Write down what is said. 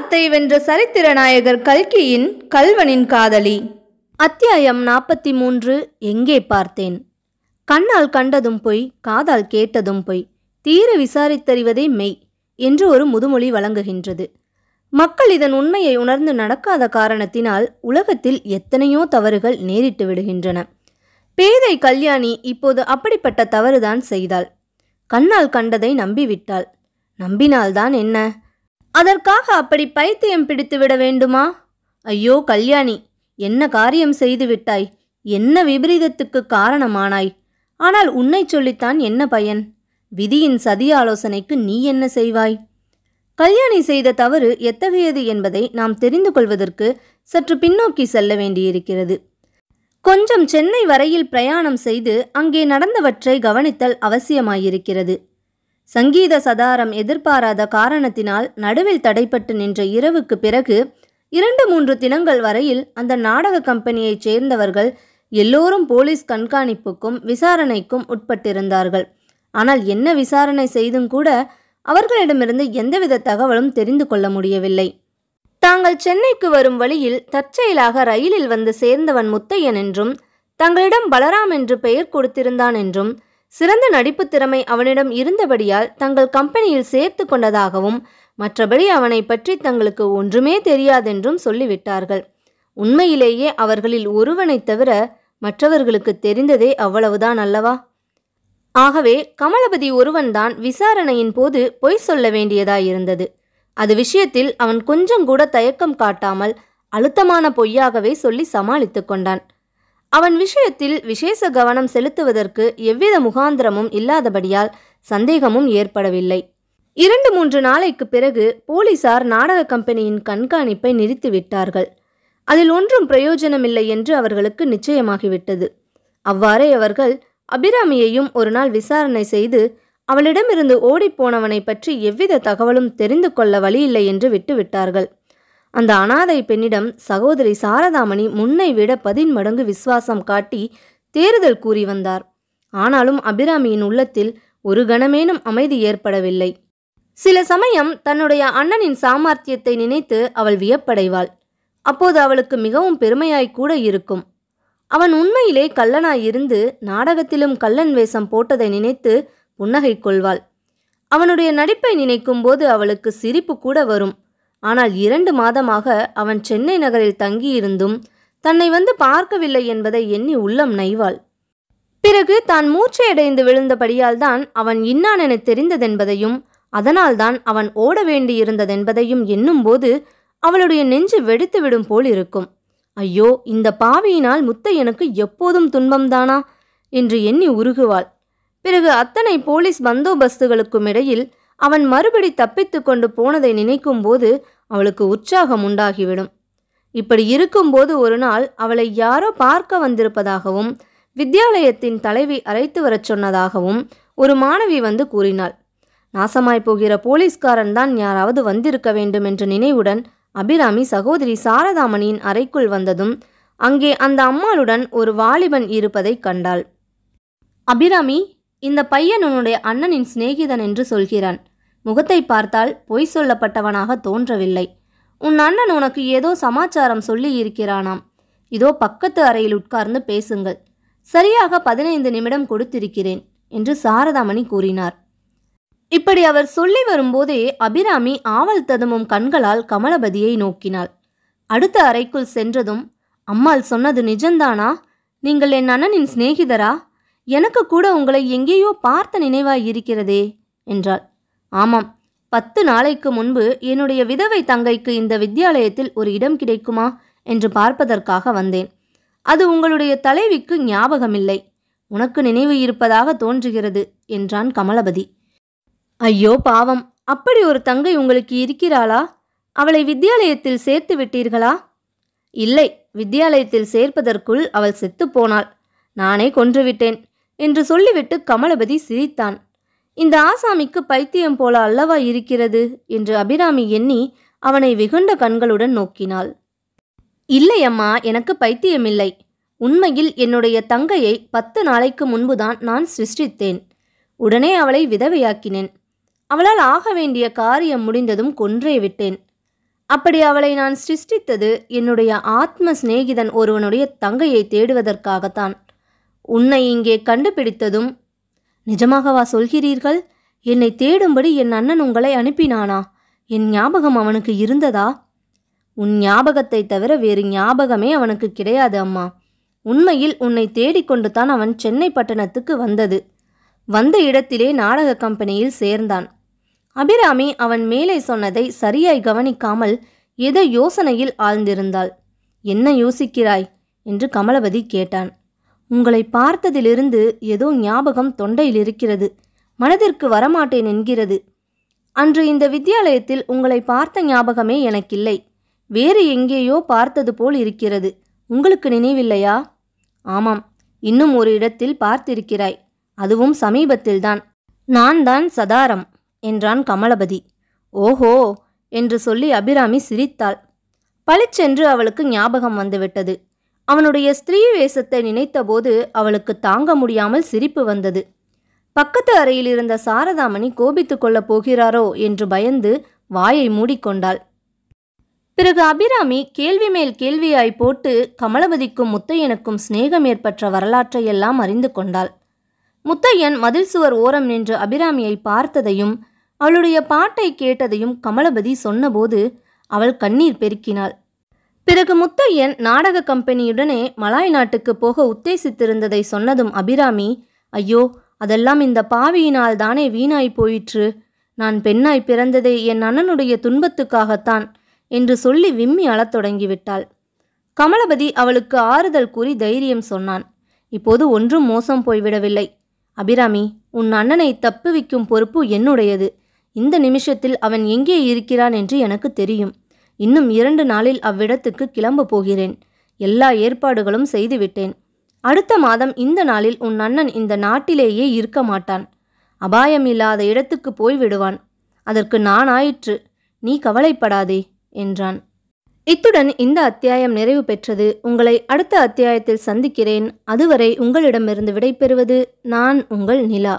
காலத்தை வென்ற சரித்திர நாயகர் கல்கியின் கல்வனின் காதலி அத்தியாயம் நாற்பத்தி மூன்று எங்கே பார்த்தேன் கண்ணால் கண்டதும் பொய் காதால் கேட்டதும் பொய் தீர விசாரித்தறிவதே மெய் என்று ஒரு முதுமொழி வழங்குகின்றது மக்கள் இதன் உண்மையை உணர்ந்து நடக்காத காரணத்தினால் உலகத்தில் எத்தனையோ தவறுகள் நேரிட்டு விடுகின்றன பேதை கல்யாணி இப்போது அப்படிப்பட்ட தவறுதான் செய்தாள் கண்ணால் கண்டதை நம்பிவிட்டாள் நம்பினால்தான் என்ன அதற்காக அப்படி பைத்தியம் பிடித்துவிட வேண்டுமா ஐயோ கல்யாணி என்ன காரியம் செய்து விட்டாய் என்ன விபரீதத்துக்கு காரணமானாய் ஆனால் உன்னை சொல்லித்தான் என்ன பயன் விதியின் சதி ஆலோசனைக்கு நீ என்ன செய்வாய் கல்யாணி செய்த தவறு எத்தகையது என்பதை நாம் தெரிந்து கொள்வதற்கு சற்று பின்னோக்கி செல்ல வேண்டியிருக்கிறது கொஞ்சம் சென்னை வரையில் பிரயாணம் செய்து அங்கே நடந்தவற்றை கவனித்தல் அவசியமாயிருக்கிறது சங்கீத சதாரம் எதிர்பாராத காரணத்தினால் நடுவில் தடைப்பட்டு நின்ற இரவுக்கு பிறகு இரண்டு மூன்று தினங்கள் வரையில் அந்த நாடக கம்பெனியைச் சேர்ந்தவர்கள் எல்லோரும் போலீஸ் கண்காணிப்புக்கும் விசாரணைக்கும் உட்பட்டிருந்தார்கள் ஆனால் என்ன விசாரணை செய்தும் கூட அவர்களிடமிருந்து எந்தவித தகவலும் தெரிந்து கொள்ள முடியவில்லை தாங்கள் சென்னைக்கு வரும் வழியில் தற்செயலாக ரயிலில் வந்து சேர்ந்தவன் முத்தையன் என்றும் தங்களிடம் பலராம் என்று பெயர் கொடுத்திருந்தான் என்றும் சிறந்த நடிப்பு திறமை அவனிடம் இருந்தபடியால் தங்கள் கம்பெனியில் சேர்த்து கொண்டதாகவும் மற்றபடி அவனை பற்றி தங்களுக்கு ஒன்றுமே தெரியாதென்றும் சொல்லிவிட்டார்கள் உண்மையிலேயே அவர்களில் ஒருவனை தவிர மற்றவர்களுக்கு தெரிந்ததே அவ்வளவுதான் அல்லவா ஆகவே கமலபதி ஒருவன்தான் விசாரணையின் போது பொய் சொல்ல வேண்டியதாயிருந்தது அது விஷயத்தில் அவன் கொஞ்சம் கூட தயக்கம் காட்டாமல் அழுத்தமான பொய்யாகவே சொல்லி சமாளித்துக் கொண்டான் அவன் விஷயத்தில் விசேஷ கவனம் செலுத்துவதற்கு எவ்வித முகாந்திரமும் இல்லாதபடியால் சந்தேகமும் ஏற்படவில்லை இரண்டு மூன்று நாளைக்கு பிறகு போலீசார் நாடக கம்பெனியின் கண்காணிப்பை நிறுத்திவிட்டார்கள் அதில் ஒன்றும் பிரயோஜனமில்லை என்று அவர்களுக்கு நிச்சயமாகிவிட்டது அவ்வாறே அவர்கள் அபிராமியையும் ஒரு நாள் விசாரணை செய்து அவளிடமிருந்து ஓடிப்போனவனை பற்றி எவ்வித தகவலும் தெரிந்து கொள்ள வழியில்லை என்று விட்டுவிட்டார்கள் அந்த அனாதை பெண்ணிடம் சகோதரி சாரதாமணி முன்னை விட பதின்மடங்கு விசுவாசம் காட்டி தேறுதல் கூறி வந்தார் ஆனாலும் அபிராமியின் உள்ளத்தில் ஒரு கணமேனும் அமைதி ஏற்படவில்லை சில சமயம் தன்னுடைய அண்ணனின் சாமர்த்தியத்தை நினைத்து அவள் வியப்படைவாள் அப்போது அவளுக்கு மிகவும் பெருமையாய் கூட இருக்கும் அவன் உண்மையிலே இருந்து நாடகத்திலும் கள்ளன் வேஷம் போட்டதை நினைத்து புன்னகை கொள்வாள் அவனுடைய நடிப்பை நினைக்கும் போது அவளுக்கு சிரிப்பு கூட வரும் ஆனால் இரண்டு மாதமாக அவன் சென்னை நகரில் தங்கியிருந்தும் தன்னை வந்து பார்க்கவில்லை என்பதை எண்ணி உள்ளம் நைவாள் பிறகு தான் மூச்சையடைந்து விழுந்தபடியால் தான் அவன் இன்னான் என தெரிந்ததென்பதையும் அதனால்தான் அவன் ஓட வேண்டியிருந்ததென்பதையும் எண்ணும்போது அவளுடைய நெஞ்சு வெடித்துவிடும் போல் இருக்கும் ஐயோ இந்த பாவியினால் எனக்கு எப்போதும் துன்பம்தானா என்று எண்ணி உருகுவாள் பிறகு அத்தனை போலீஸ் பந்தோபஸ்துகளுக்கும் இடையில் அவன் மறுபடி தப்பித்து கொண்டு போனதை நினைக்கும்போது அவளுக்கு உற்சாகம் உண்டாகிவிடும் இப்படி இருக்கும்போது ஒரு நாள் அவளை யாரோ பார்க்க வந்திருப்பதாகவும் வித்யாலயத்தின் தலைவி அழைத்து வரச் சொன்னதாகவும் ஒரு மாணவி வந்து கூறினாள் நாசமாய் போகிற போலீஸ்காரன் தான் யாராவது வந்திருக்க வேண்டும் என்ற நினைவுடன் அபிராமி சகோதரி சாரதாமணியின் அறைக்குள் வந்ததும் அங்கே அந்த அம்மாளுடன் ஒரு வாலிபன் இருப்பதை கண்டாள் அபிராமி இந்த பையன் உன்னுடைய அண்ணனின் சிநேகிதன் என்று சொல்கிறான் முகத்தை பார்த்தால் பொய் சொல்லப்பட்டவனாக தோன்றவில்லை உன் அண்ணன் உனக்கு ஏதோ சமாச்சாரம் சொல்லி இருக்கிறானாம் இதோ பக்கத்து அறையில் உட்கார்ந்து பேசுங்கள் சரியாக பதினைந்து நிமிடம் கொடுத்திருக்கிறேன் என்று சாரதாமணி கூறினார் இப்படி அவர் சொல்லி வரும்போதே அபிராமி ஆவல் ததுமும் கண்களால் கமலபதியை நோக்கினாள் அடுத்த அறைக்குள் சென்றதும் அம்மாள் சொன்னது நிஜம்தானா நீங்கள் என் அண்ணனின் சிநேகிதரா எனக்கு கூட உங்களை எங்கேயோ பார்த்த நினைவாய் இருக்கிறதே என்றாள் ஆமாம் பத்து நாளைக்கு முன்பு என்னுடைய விதவை தங்கைக்கு இந்த வித்தியாலயத்தில் ஒரு இடம் கிடைக்குமா என்று பார்ப்பதற்காக வந்தேன் அது உங்களுடைய தலைவிக்கு ஞாபகமில்லை உனக்கு நினைவு இருப்பதாக தோன்றுகிறது என்றான் கமலபதி ஐயோ பாவம் அப்படி ஒரு தங்கை உங்களுக்கு இருக்கிறாளா அவளை வித்தியாலயத்தில் சேர்த்து விட்டீர்களா இல்லை வித்தியாலயத்தில் சேர்ப்பதற்குள் அவள் செத்துப்போனாள் நானே கொன்றுவிட்டேன் என்று சொல்லிவிட்டு கமலபதி சிரித்தான் இந்த ஆசாமிக்கு பைத்தியம் போல அல்லவா இருக்கிறது என்று அபிராமி எண்ணி அவனை வெகுண்ட கண்களுடன் நோக்கினாள் இல்லை அம்மா எனக்கு பைத்தியமில்லை உண்மையில் என்னுடைய தங்கையை பத்து நாளைக்கு முன்புதான் நான் சிருஷ்டித்தேன் உடனே அவளை விதவையாக்கினேன் அவளால் ஆக வேண்டிய காரியம் முடிந்ததும் கொன்றே விட்டேன் அப்படி அவளை நான் சிருஷ்டித்தது என்னுடைய ஆத்ம சிநேகிதன் ஒருவனுடைய தங்கையை தேடுவதற்காகத்தான் உன்னை இங்கே கண்டுபிடித்ததும் நிஜமாகவா சொல்கிறீர்கள் என்னை தேடும்படி என் அண்ணன் உங்களை அனுப்பினானா என் ஞாபகம் அவனுக்கு இருந்ததா உன் ஞாபகத்தை தவிர வேறு ஞாபகமே அவனுக்கு கிடையாது அம்மா உண்மையில் உன்னை தேடிக்கொண்டு தான் அவன் சென்னை பட்டணத்துக்கு வந்தது வந்த இடத்திலே நாடக கம்பெனியில் சேர்ந்தான் அபிராமி அவன் மேலே சொன்னதை சரியாய் கவனிக்காமல் ஏதோ யோசனையில் ஆழ்ந்திருந்தாள் என்ன யோசிக்கிறாய் என்று கமலபதி கேட்டான் உங்களை பார்த்ததிலிருந்து ஏதோ ஞாபகம் தொண்டையில் இருக்கிறது மனதிற்கு வரமாட்டேன் என்கிறது அன்று இந்த வித்தியாலயத்தில் உங்களை பார்த்த ஞாபகமே எனக்கில்லை வேறு எங்கேயோ பார்த்தது போல் இருக்கிறது உங்களுக்கு நினைவில்லையா ஆமாம் இன்னும் ஒரு இடத்தில் பார்த்திருக்கிறாய் அதுவும் சமீபத்தில்தான் நான் தான் சதாரம் என்றான் கமலபதி ஓஹோ என்று சொல்லி அபிராமி சிரித்தாள் பளிச்சென்று அவளுக்கு ஞாபகம் வந்துவிட்டது அவனுடைய ஸ்திரீ வேஷத்தை நினைத்தபோது அவளுக்கு தாங்க முடியாமல் சிரிப்பு வந்தது பக்கத்து அறையில் இருந்த சாரதாமணி கோபித்து கொள்ளப் போகிறாரோ என்று பயந்து வாயை மூடிக்கொண்டாள் பிறகு அபிராமி கேள்வி மேல் கேள்வியாய் போட்டு கமலபதிக்கும் முத்தையனுக்கும் சிநேகம் ஏற்பட்ட வரலாற்றையெல்லாம் அறிந்து கொண்டாள் முத்தையன் மதில் சுவர் ஓரம் நின்று அபிராமியை பார்த்ததையும் அவளுடைய பாட்டை கேட்டதையும் கமலபதி சொன்னபோது அவள் கண்ணீர் பெருக்கினாள் பிறகு முத்தையன் நாடக கம்பெனியுடனே மலாய் நாட்டுக்கு போக உத்தேசித்திருந்ததை சொன்னதும் அபிராமி ஐயோ அதெல்லாம் இந்த பாவியினால் தானே வீணாய் போயிற்று நான் பெண்ணாய் பிறந்ததே என் அண்ணனுடைய துன்பத்துக்காகத்தான் என்று சொல்லி விம்மி அழத் தொடங்கிவிட்டாள் கமலபதி அவளுக்கு ஆறுதல் கூறி தைரியம் சொன்னான் இப்போது ஒன்றும் மோசம் போய்விடவில்லை அபிராமி உன் அண்ணனை தப்புவிக்கும் பொறுப்பு என்னுடையது இந்த நிமிஷத்தில் அவன் எங்கே இருக்கிறான் என்று எனக்கு தெரியும் இன்னும் இரண்டு நாளில் அவ்விடத்துக்கு கிளம்ப போகிறேன் எல்லா ஏற்பாடுகளும் செய்துவிட்டேன் அடுத்த மாதம் இந்த நாளில் உன் அண்ணன் இந்த நாட்டிலேயே இருக்க மாட்டான் அபாயம் இல்லாத இடத்துக்கு போய் விடுவான் அதற்கு நான் ஆயிற்று நீ கவலைப்படாதே என்றான் இத்துடன் இந்த அத்தியாயம் நிறைவு பெற்றது உங்களை அடுத்த அத்தியாயத்தில் சந்திக்கிறேன் அதுவரை உங்களிடமிருந்து விடைபெறுவது நான் உங்கள் நிலா